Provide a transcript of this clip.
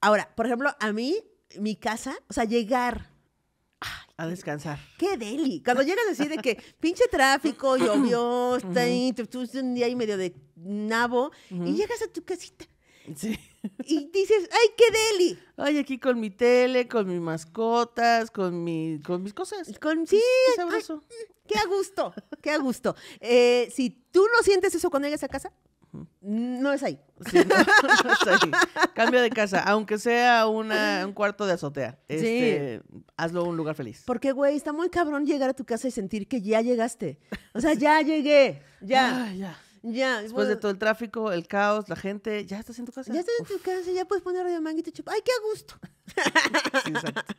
Ahora, por ejemplo, a mí, mi casa, o sea, llegar a descansar. ¡Qué deli! Cuando llegas así de que pinche tráfico, llovió, está ahí, un día y medio de nabo, y llegas a tu casita. Sí. Y dices, ¡ay, qué deli! Ay, aquí con mi tele, con mis mascotas, con, mi, con mis cosas. Con, pues, sí. Qué qué a gusto, qué a gusto. Eh, si tú no sientes eso cuando llegas a casa, no es ahí. Sí, no, es ahí. Cambia de casa, aunque sea una, un cuarto de azotea. sí. Este, hazlo un lugar feliz. Porque, güey, está muy cabrón llegar a tu casa y sentir que ya llegaste. O sea, ya llegué. Ya. Ah, ya. Ya. Después de todo el tráfico, el caos, la gente, ya estás en tu casa. Ya estás en tu casa, ya puedes poner Radio Manguito y ¡Ay, qué a gusto! exacto.